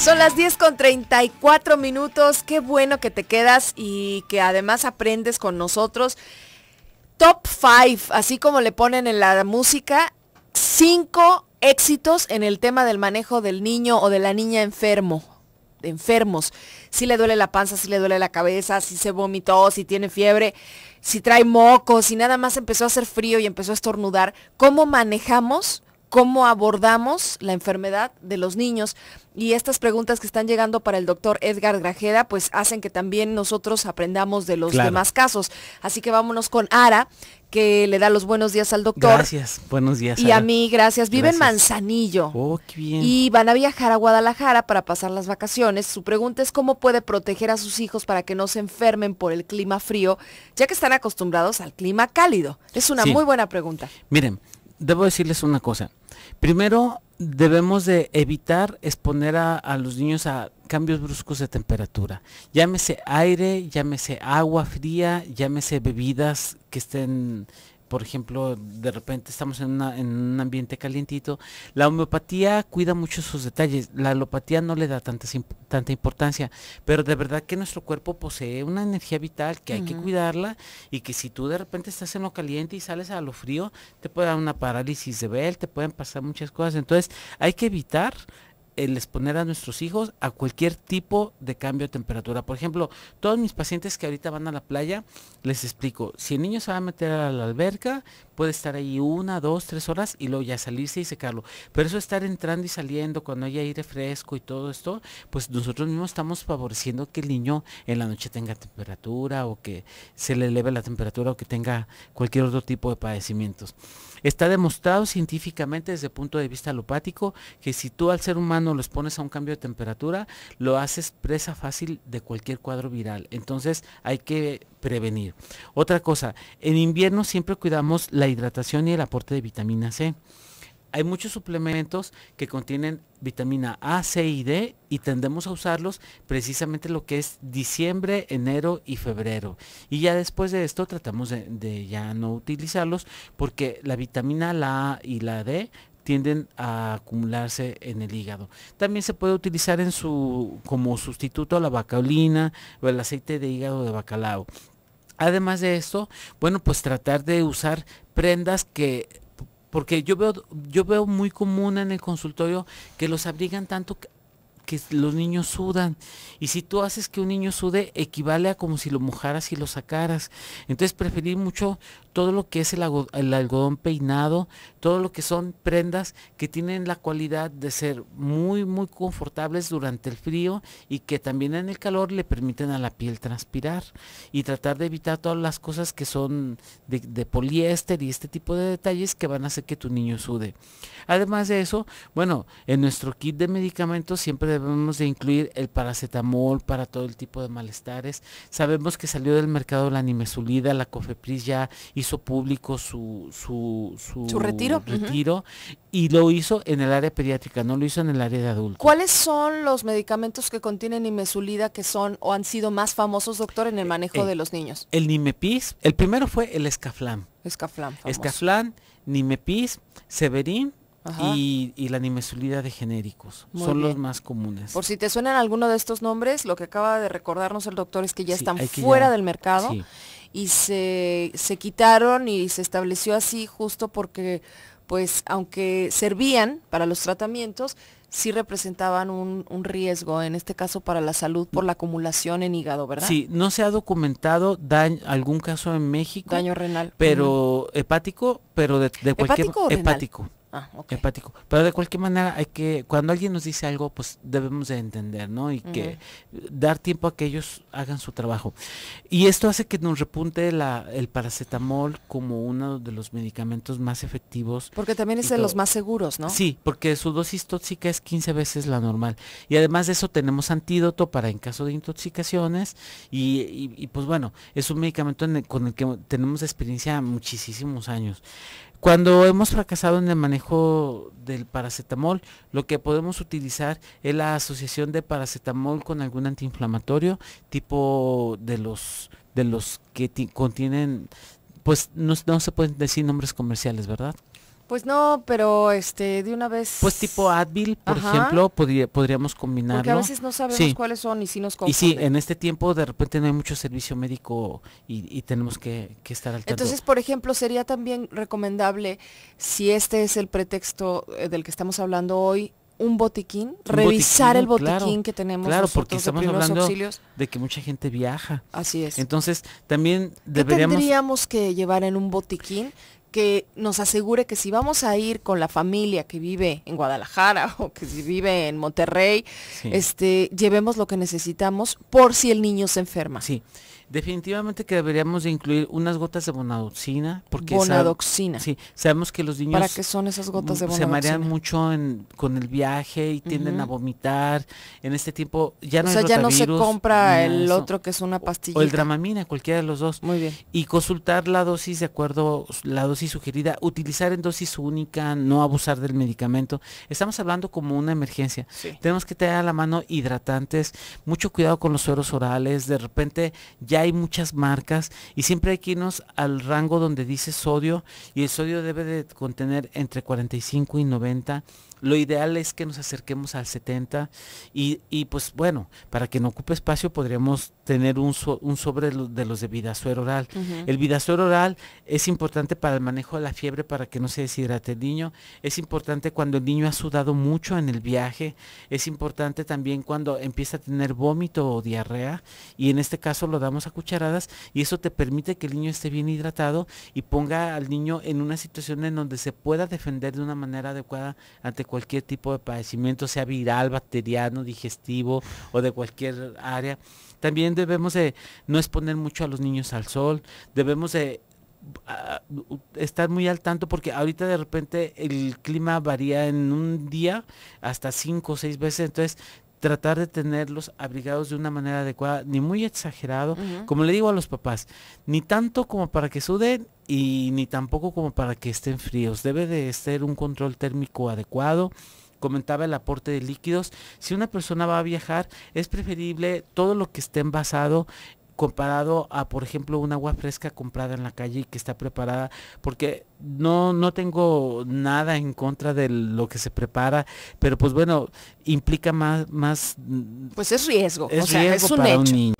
Son las 10 con 34 minutos. Qué bueno que te quedas y que además aprendes con nosotros. Top 5, así como le ponen en la música, 5 éxitos en el tema del manejo del niño o de la niña enfermo. Enfermos. Si le duele la panza, si le duele la cabeza, si se vomitó, si tiene fiebre, si trae moco, si nada más empezó a hacer frío y empezó a estornudar. ¿Cómo manejamos? cómo abordamos la enfermedad de los niños. Y estas preguntas que están llegando para el doctor Edgar Grajeda, pues hacen que también nosotros aprendamos de los demás casos. Así que vámonos con Ara, que le da los buenos días al doctor. Gracias, buenos días. Y a mí, gracias. Vive en Manzanillo. Oh, qué bien. Y van a viajar a Guadalajara para pasar las vacaciones. Su pregunta es cómo puede proteger a sus hijos para que no se enfermen por el clima frío, ya que están acostumbrados al clima cálido. Es una muy buena pregunta. Miren, debo decirles una cosa Primero, debemos de evitar exponer a, a, los niños a cambios bruscos de temperatura. Llámese aire, llámese agua fría, llámese bebidas que estén por ejemplo, de repente estamos en, un ambiente calientito. La homeopatía cuida mucho sus detalles, la alopatía no le da tanta, tanta importancia, pero de verdad que nuestro cuerpo posee una energía vital que hay que cuidarla y que si tú de repente estás en lo caliente y sales a lo frío, te puede dar una parálisis de Bell, te pueden pasar muchas cosas. Entonces, hay que evitar el exponer a nuestros hijos a cualquier tipo de cambio de temperatura. Por ejemplo, todos mis pacientes que ahorita van a la playa, les explico, si el niño se va a meter a la alberca, puede estar ahí una, dos, tres horas y luego ya salirse y secarlo. Pero eso estar entrando y saliendo cuando hay aire fresco y todo esto, pues nosotros mismos estamos favoreciendo que el niño en la noche tenga temperatura o que se le eleve la temperatura o que tenga cualquier otro tipo de padecimientos. Está demostrado científicamente desde el punto de vista alopático que si tú al ser humano los pones a un cambio de temperatura, lo haces presa fácil de cualquier cuadro viral. Entonces hay que prevenir. Otra cosa, en invierno siempre cuidamos la hidratación y el aporte de vitamina C. Hay muchos suplementos que contienen vitamina A, C y D y tendemos a usarlos precisamente lo que es diciembre, enero y febrero. Y ya después de esto tratamos de, ya no utilizarlos porque la vitamina la A y la D tienden a acumularse en el hígado. También se puede utilizar en su, como sustituto a la bacalina o el aceite de hígado de bacalao. Además de esto, bueno, pues tratar de usar prendas que porque yo veo yo veo muy común en el consultorio que los abrigan tanto que los niños sudan. Y si tú haces que un niño sude, equivale a como si lo mojaras y lo sacaras. Entonces preferir mucho todo lo que es el, algodón peinado, todo lo que son prendas que tienen la cualidad de ser muy, muy confortables durante el frío y que también en el calor le permiten a la piel transpirar y tratar de evitar todas las cosas que son de, poliéster y este tipo de detalles que van a hacer que tu niño sude. Además de eso, bueno, en nuestro kit de medicamentos siempre Sabemos de incluir el paracetamol para todo el tipo de malestares. Sabemos que salió del mercado la nimesulida, la cofepris ya hizo público su, retiro, retiro y lo hizo en el área pediátrica, no lo hizo en el área de adultos. ¿Cuáles son los medicamentos que contienen nimesulida que son o han sido más famosos, doctor, en el eh, manejo eh, de los niños? El nimepis, el primero fue el escaflam. Escaflam. Famoso. Escaflam, nimepis, severín y, la nimesulida de genéricos. son los más comunes. Por si te suenan alguno de estos nombres, lo que acaba de recordarnos el doctor es que ya están fuera del mercado y se, quitaron y se estableció así justo porque, pues, aunque servían para los tratamientos, sí representaban un, riesgo, en este caso para la salud, por la acumulación en hígado, ¿verdad? Sí, no se ha documentado algún caso en México. Daño renal. Pero hepático, pero de, cualquier... ¿Hepático Ah, Pero de cualquier manera, hay que, cuando alguien nos dice algo, pues debemos de entender, ¿no? Y que dar tiempo a que ellos hagan su trabajo. Y esto hace que nos repunte el paracetamol como uno de los medicamentos más efectivos. Porque también es de los más seguros, ¿no? Sí, porque su dosis tóxica es 15 veces la normal. Y además de eso tenemos antídoto para en caso de intoxicaciones. Y, pues bueno, es un medicamento con el que tenemos experiencia muchísimos años. Cuando hemos fracasado en el manejo del paracetamol, lo que podemos utilizar es la asociación de paracetamol con algún antiinflamatorio, tipo de los de los que contienen, pues no, no se pueden decir nombres comerciales, ¿verdad? Pues no, pero este, de una vez. Pues tipo Advil, por ejemplo, podríamos combinarlo. Porque a veces no sabemos cuáles son y si nos confunden. Y sí, en este tiempo de repente no hay mucho servicio médico y, tenemos que, estar al tanto. Entonces, por ejemplo, sería también recomendable, si este es el pretexto eh, del que estamos hablando hoy, un botiquín, revisar el botiquín que tenemos. Claro, porque estamos hablando de que mucha gente viaja. Así es. Entonces, también deberíamos... ¿Qué tendríamos que llevar en un botiquín que nos asegure que si vamos a ir con la familia que vive en Guadalajara o que vive en Monterrey, este, llevemos lo que necesitamos por si el niño se enferma. Definitivamente que deberíamos de incluir unas gotas de bonadoxina. Porque bonadoxina. sí, sabemos que los niños... ¿Para son esas gotas de bonadoxina? Se marean mucho con el viaje y tienden a vomitar. En este tiempo ya no O sea, ya no se compra el otro que es una pastilla. O el dramamina, cualquiera de los dos. Muy bien. Y consultar la dosis de acuerdo, la dosis sugerida, utilizar en dosis única, no abusar del medicamento. Estamos hablando como una emergencia. Tenemos que tener a la mano hidratantes, mucho cuidado con los sueros orales. De repente ya hay muchas marcas y siempre hay que irnos al rango donde dice sodio y el sodio debe de contener entre 45 y 90 lo ideal es que nos acerquemos al 70 y, pues bueno, para que no ocupe espacio podríamos tener un, sobre de los de suero oral. El vida El oral es importante para el manejo de la fiebre para que no se deshidrate el niño. Es importante cuando el niño ha sudado mucho en el viaje. Es importante también cuando empieza a tener vómito o diarrea y en este caso lo damos a cucharadas y eso te permite que el niño esté bien hidratado y ponga al niño en una situación en donde se pueda defender de una manera adecuada ante cualquier tipo de padecimiento, sea viral, bacteriano, digestivo o de cualquier área. También debemos de no exponer mucho a los niños al sol, debemos de ah, estar muy al tanto porque ahorita de repente el clima varía en un día hasta cinco o seis veces entonces tratar de tenerlos abrigados de una manera adecuada, ni muy exagerado, como le digo a los papás, ni tanto como para que suden y ni tampoco como para que estén fríos. Debe de ser un control térmico adecuado. Comentaba el aporte de líquidos. Si una persona va a viajar, es preferible todo lo que esté envasado comparado a, por ejemplo, un agua fresca comprada en la calle y que está preparada, porque no, no tengo nada en contra de lo que se prepara, pero pues bueno, implica más... más mm, pues es riesgo, es o sea, es un hecho. niño.